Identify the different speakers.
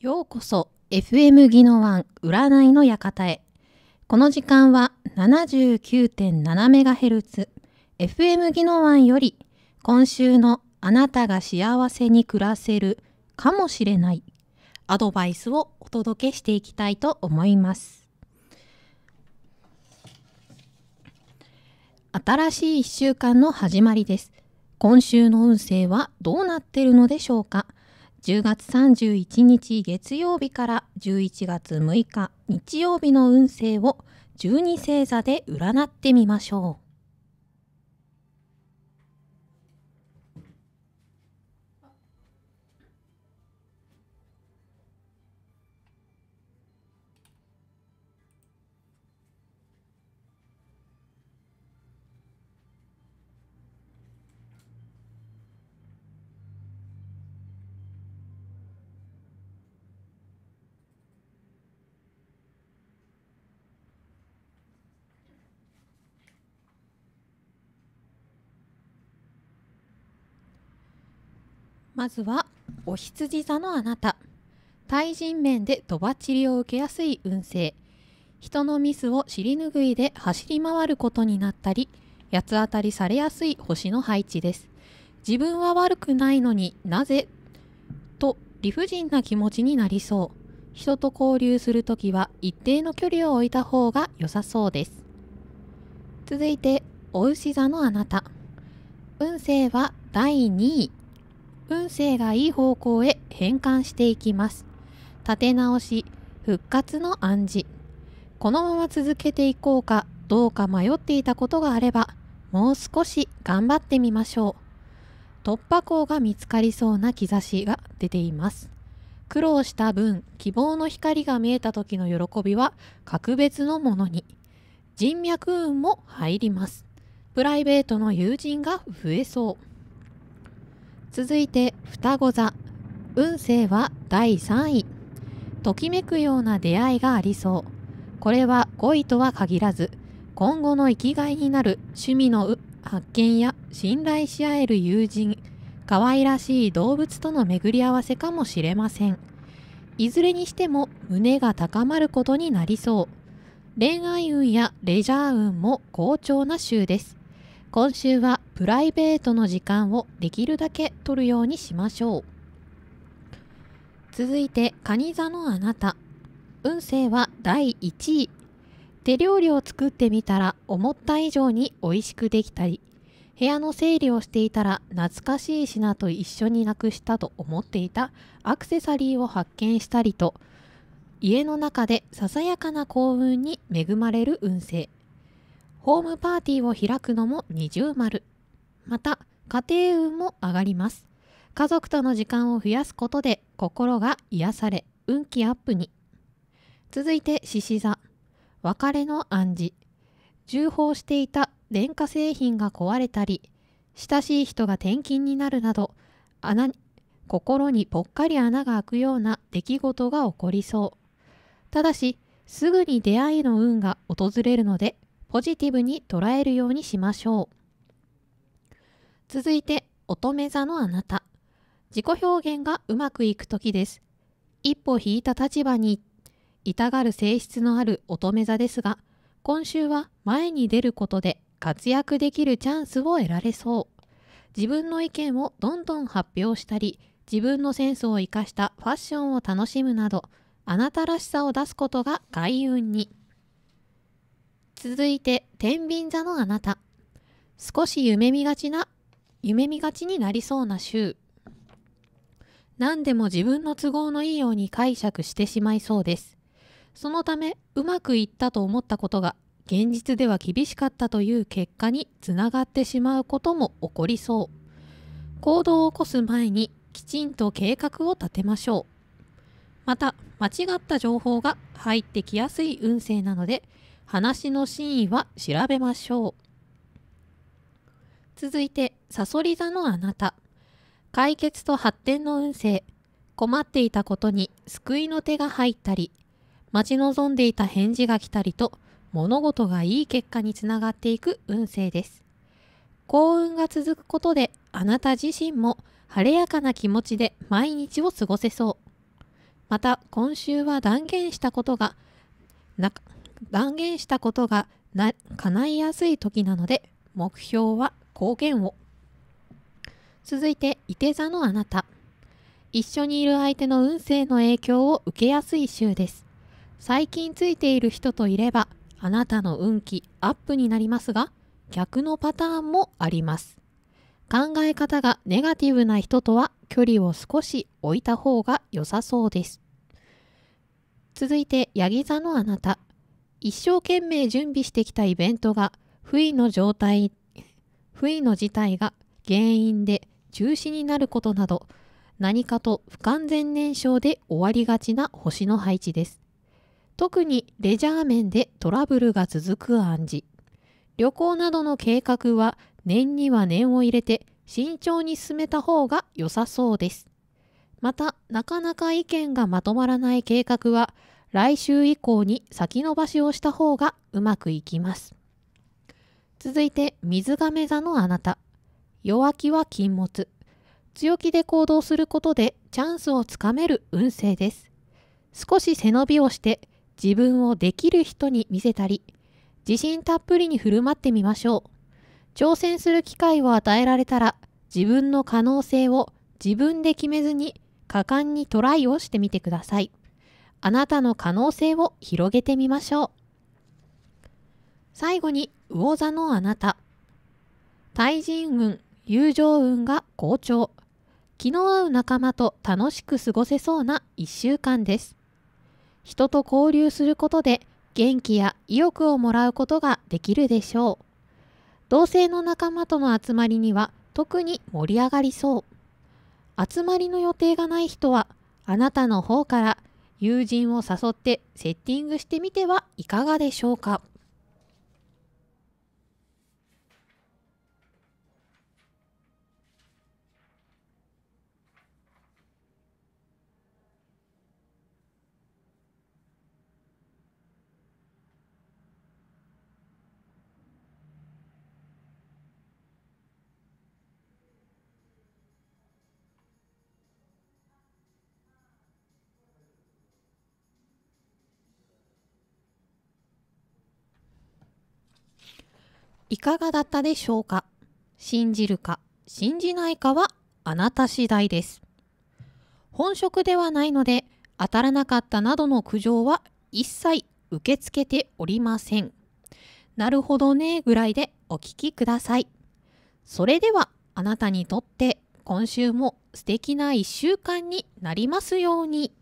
Speaker 1: ようこそ FM 技能ワン占いの館へこの時間は 79.7MHz FM 技能ワンより今週のあなたが幸せに暮らせるかもしれないアドバイスをお届けしていきたいと思います新しい1週間の始まりです今週の運勢はどうなっているのでしょうか10月31日月曜日から11月6日日曜日の運勢を12星座で占ってみましょう。まずはお羊座のあなた対人面でとばっちりを受けやすい運勢人のミスを尻拭いで走り回ることになったり八つ当たりされやすい星の配置です自分は悪くないのになぜと理不尽な気持ちになりそう人と交流するときは一定の距離を置いた方が良さそうです続いてお牛座のあなた運勢は第2位運勢がいい方向へ変換していきます。立て直し、復活の暗示。このまま続けていこうかどうか迷っていたことがあれば、もう少し頑張ってみましょう。突破口が見つかりそうな兆しが出ています。苦労した分、希望の光が見えた時の喜びは格別のものに。人脈運も入ります。プライベートの友人が増えそう。続いて双子座運勢は第3位ときめくような出会いがありそうこれは恋とは限らず今後の生きがいになる趣味の発見や信頼し合える友人可愛らしい動物との巡り合わせかもしれませんいずれにしても胸が高まることになりそう恋愛運やレジャー運も好調な週です今週はプライベートの時間をできるだけ取るようにしましょう続いて蟹座のあなた運勢は第1位手料理を作ってみたら思った以上に美味しくできたり部屋の整理をしていたら懐かしい品と一緒になくしたと思っていたアクセサリーを発見したりと家の中でささやかな幸運に恵まれる運勢ホームパーティーを開くのも二重丸。また、家庭運も上がります。家族との時間を増やすことで心が癒され、運気アップに。続いて、獅子座。別れの暗示。重宝していた電化製品が壊れたり、親しい人が転勤になるなど、穴心にぽっかり穴が開くような出来事が起こりそう。ただし、すぐに出会いの運が訪れるのでポジティブに捉えるようにしましょう。続いて、乙女座のあなた。自己表現がうまくいく時です。一歩引いた立場に痛がる性質のある乙女座ですが、今週は前に出ることで活躍できるチャンスを得られそう。自分の意見をどんどん発表したり、自分のセンスを生かしたファッションを楽しむなど、あなたらしさを出すことが開運に。続いて、天秤座のあなた。少し夢見がちな、夢見がちになりそうな週。何でも自分の都合のいいように解釈してしまいそうです。そのため、うまくいったと思ったことが、現実では厳しかったという結果につながってしまうことも起こりそう。行動を起こす前に、きちんと計画を立てましょう。また、間違った情報が入ってきやすい運勢なので、話の真意は調べましょう。続いて、さそり座のあなた。解決と発展の運勢。困っていたことに救いの手が入ったり、待ち望んでいた返事が来たりと、物事がいい結果につながっていく運勢です。幸運が続くことで、あなた自身も晴れやかな気持ちで毎日を過ごせそう。また、今週は断言したことが、断言したことがな叶いやすい時なので目標は公言を続いて伊手座のあなた一緒にいる相手の運勢の影響を受けやすい週です最近ついている人といればあなたの運気アップになりますが逆のパターンもあります考え方がネガティブな人とは距離を少し置いた方が良さそうです続いてヤギ座のあなた一生懸命準備してきたイベントが不意の状態不意の事態が原因で中止になることなど何かと不完全燃焼で終わりがちな星の配置です特にレジャー面でトラブルが続く暗示旅行などの計画は念には念を入れて慎重に進めた方が良さそうですまたなかなか意見がまとまらない計画は来週以降に先延ばしをした方がうまくいきます。続いて、水亀座のあなた。弱気は禁物。強気で行動することでチャンスをつかめる運勢です。少し背伸びをして自分をできる人に見せたり、自信たっぷりに振る舞ってみましょう。挑戦する機会を与えられたら自分の可能性を自分で決めずに果敢にトライをしてみてください。あなたの可能性を広げてみましょう。最後に、魚座のあなた。対人運、友情運が好調。気の合う仲間と楽しく過ごせそうな1週間です。人と交流することで元気や意欲をもらうことができるでしょう。同性の仲間との集まりには特に盛り上がりそう。集まりの予定がない人はあなたの方から友人を誘ってセッティングしてみてはいかがでしょうかいかがだったでしょうか信じるか信じないかはあなた次第です。本職ではないので当たらなかったなどの苦情は一切受け付けておりません。なるほどねぐらいでお聞きください。それではあなたにとって今週も素敵な1週間になりますように。